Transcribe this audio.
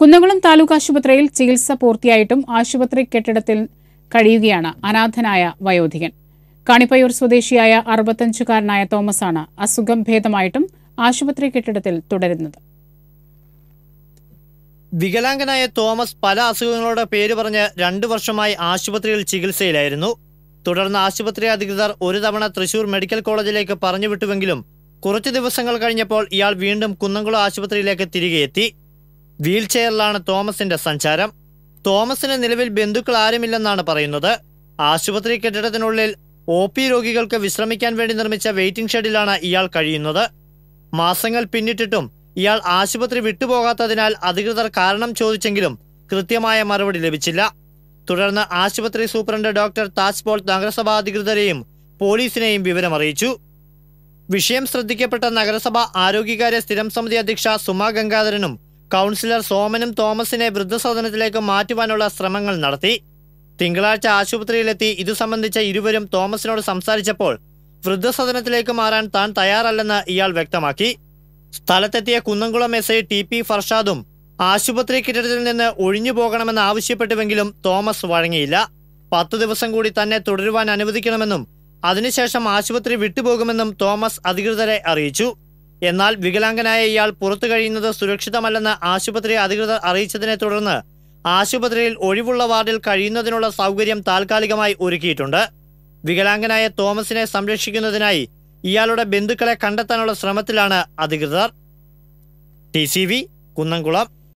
കുന്നംകുളം താലൂക്ക് ആശുപത്രിയിൽ ചികിത്സ പൂർത്തിയായിട്ടും ആശുപത്രി കെട്ടിടത്തിൽ കഴിയുകയാണ് അനാഥനായ വയോധികൻ കാണിപ്പയ്യൂർ സ്വദേശിയായ അറുപത്തഞ്ചുകാരനായ തോമസാണ് അസുഖം ഭേദമായിട്ടും ആശുപത്രി കെട്ടിടത്തിൽ തുടരുന്നത് വികലാംഗനായ തോമസ് പല അസുഖങ്ങളുടെ പേര് പറഞ്ഞ് രണ്ടു വർഷമായി ആശുപത്രിയിൽ ചികിത്സയിലായിരുന്നു തുടർന്ന് ആശുപത്രി അധികൃതർ ഒരു തവണ തൃശൂർ മെഡിക്കൽ കോളേജിലേക്ക് പറഞ്ഞുവിട്ടുവെങ്കിലും കുറച്ചു ദിവസങ്ങൾ കഴിഞ്ഞപ്പോൾ ഇയാൾ വീണ്ടും കുന്നംകുളം ആശുപത്രിയിലേക്ക് തിരികെയെത്തി വീൽചെയറിലാണ് തോമസിന്റെ സഞ്ചാരം തോമസിന് നിലവിൽ ബന്ധുക്കൾ ആരുമില്ലെന്നാണ് പറയുന്നത് ആശുപത്രി കെട്ടിടത്തിനുള്ളിൽ ഒ പി രോഗികൾക്ക് വിശ്രമിക്കാൻ വേണ്ടി നിർമ്മിച്ച വെയിറ്റിംഗ് ഷെഡിലാണ് ഇയാൾ കഴിയുന്നത് മാസങ്ങൾ പിന്നിട്ടിട്ടും ഇയാൾ ആശുപത്രി വിട്ടുപോകാത്തതിനാൽ അധികൃതർ കാരണം ചോദിച്ചെങ്കിലും കൃത്യമായ മറുപടി ലഭിച്ചില്ല തുടർന്ന് ആശുപത്രി സൂപ്രണ്ട് ഡോക്ടർ താജ്പോൾ നഗരസഭാ അധികൃതരെയും പോലീസിനെയും വിവരമറിയിച്ചു വിഷയം ശ്രദ്ധിക്കപ്പെട്ട നഗരസഭ ആരോഗ്യകാര്യ സ്ഥിരം സമിതി അധ്യക്ഷ സുമ ഗംഗാധരനും കൗൺസിലർ സോമനും തോമസിനെ വൃദ്ധസദനത്തിലേക്ക് മാറ്റുവാനുള്ള ശ്രമങ്ങൾ നടത്തി തിങ്കളാഴ്ച ആശുപത്രിയിലെത്തി ഇതു സംബന്ധിച്ച ഇരുവരും തോമസിനോട് സംസാരിച്ചപ്പോൾ വൃദ്ധസദനത്തിലേക്ക് മാറാൻ താൻ തയ്യാറല്ലെന്ന് ഇയാൾ വ്യക്തമാക്കി സ്ഥലത്തെത്തിയ Kunnamkulam S I T P ഫർഷാദും ആശുപത്രി കെട്ടിടത്തിൽ നിന്ന് ഒഴിഞ്ഞു പോകണമെന്ന് ആവശ്യപ്പെട്ടുവെങ്കിലും തോമസ് വഴങ്ങിയില്ല പത്ത് ദിവസം കൂടി തന്നെ തുടരുവാൻ അനുവദിക്കണമെന്നും അതിനുശേഷം ആശുപത്രി വിട്ടുപോകുമെന്നും തോമസ് അധികൃതരെ അറിയിച്ചു എന്നാൽ വികലാംഗനായ ഇയാൾ പുറത്തു കഴിയുന്നത് സുരക്ഷിതമല്ലെന്ന് ആശുപത്രി അധികൃതർ അറിയിച്ചതിനെ തുടർന്ന് ആശുപത്രിയിൽ ഒഴിവുള്ള വാർഡിൽ കഴിയുന്നതിനുള്ള സൗകര്യം താൽക്കാലികമായി ഒരുക്കിയിട്ടുണ്ട് വികലാംഗനായ തോമസിനെ സംരക്ഷിക്കുന്നതിനായി ഇയാളുടെ ബന്ധുക്കളെ കണ്ടെത്താനുള്ള ശ്രമത്തിലാണ് അധികൃതർ ടി സി വി കുന്നംകുളം